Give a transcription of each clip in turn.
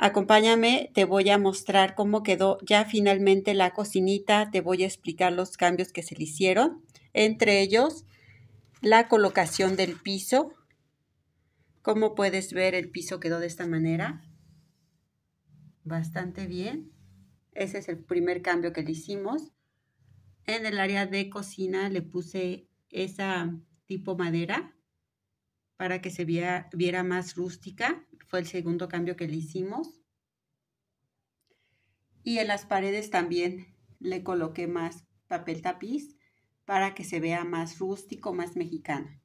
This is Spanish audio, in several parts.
Acompáñame, te voy a mostrar cómo quedó ya finalmente la cocinita, te voy a explicar los cambios que se le hicieron, entre ellos la colocación del piso. Como puedes ver, el piso quedó de esta manera, bastante bien. Ese es el primer cambio que le hicimos. En el área de cocina le puse esa tipo madera para que se viera, viera más rústica fue el segundo cambio que le hicimos. Y en las paredes también le coloqué más papel tapiz para que se vea más rústico, más mexicano.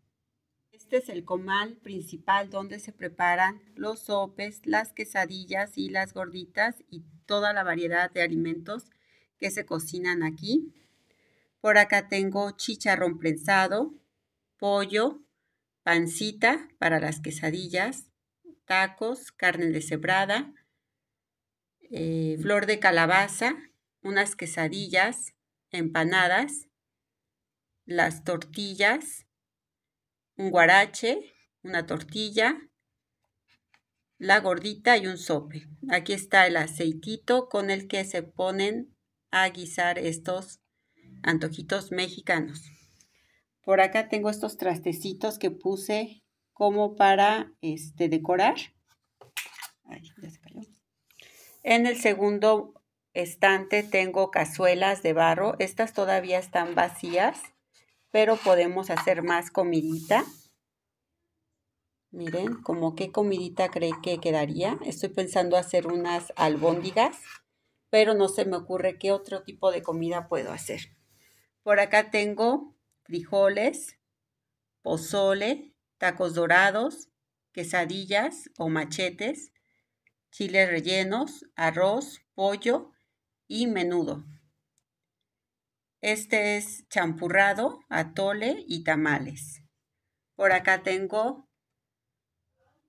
Este es el comal principal donde se preparan los sopes, las quesadillas y las gorditas y toda la variedad de alimentos que se cocinan aquí. Por acá tengo chicharrón prensado, pollo, pancita para las quesadillas, tacos, carne deshebrada, eh, flor de calabaza, unas quesadillas, empanadas, las tortillas, un guarache, una tortilla, la gordita y un sope. Aquí está el aceitito con el que se ponen a guisar estos antojitos mexicanos. Por acá tengo estos trastecitos que puse como para este, decorar. En el segundo estante tengo cazuelas de barro. Estas todavía están vacías, pero podemos hacer más comidita. Miren, como qué comidita cree que quedaría. Estoy pensando hacer unas albóndigas, pero no se me ocurre qué otro tipo de comida puedo hacer. Por acá tengo frijoles, pozole, tacos dorados, quesadillas o machetes, chiles rellenos, arroz, pollo y menudo. Este es champurrado, atole y tamales. Por acá tengo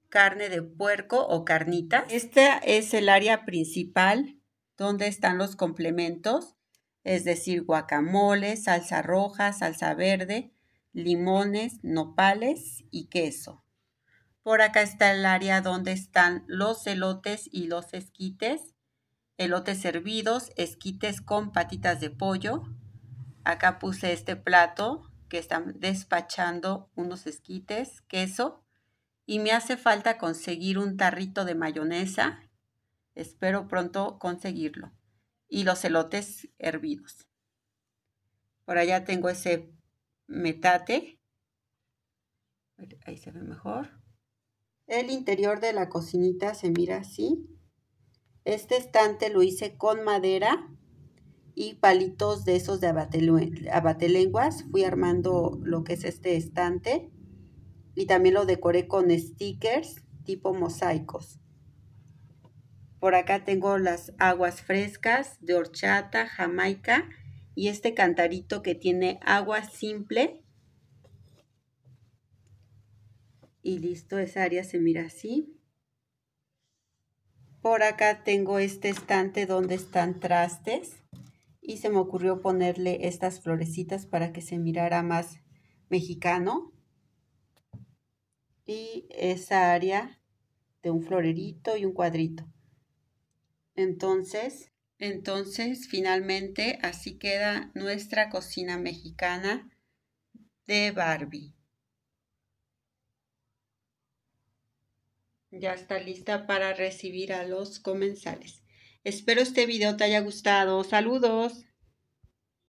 carne de puerco o carnita. Este es el área principal donde están los complementos, es decir, guacamole, salsa roja, salsa verde, limones, nopales y queso. Por acá está el área donde están los elotes y los esquites. Elotes hervidos, esquites con patitas de pollo. Acá puse este plato que están despachando unos esquites, queso. Y me hace falta conseguir un tarrito de mayonesa. Espero pronto conseguirlo. Y los elotes hervidos. Por allá tengo ese metate. Ahí se ve mejor. El interior de la cocinita se mira así. Este estante lo hice con madera y palitos de esos de abatelenguas. Fui armando lo que es este estante y también lo decoré con stickers tipo mosaicos. Por acá tengo las aguas frescas de horchata, jamaica y este cantarito que tiene agua simple. Y listo, esa área se mira así. Por acá tengo este estante donde están trastes y se me ocurrió ponerle estas florecitas para que se mirara más mexicano. Y esa área de un florerito y un cuadrito. Entonces, entonces, finalmente, así queda nuestra cocina mexicana de Barbie. Ya está lista para recibir a los comensales. Espero este video te haya gustado. Saludos.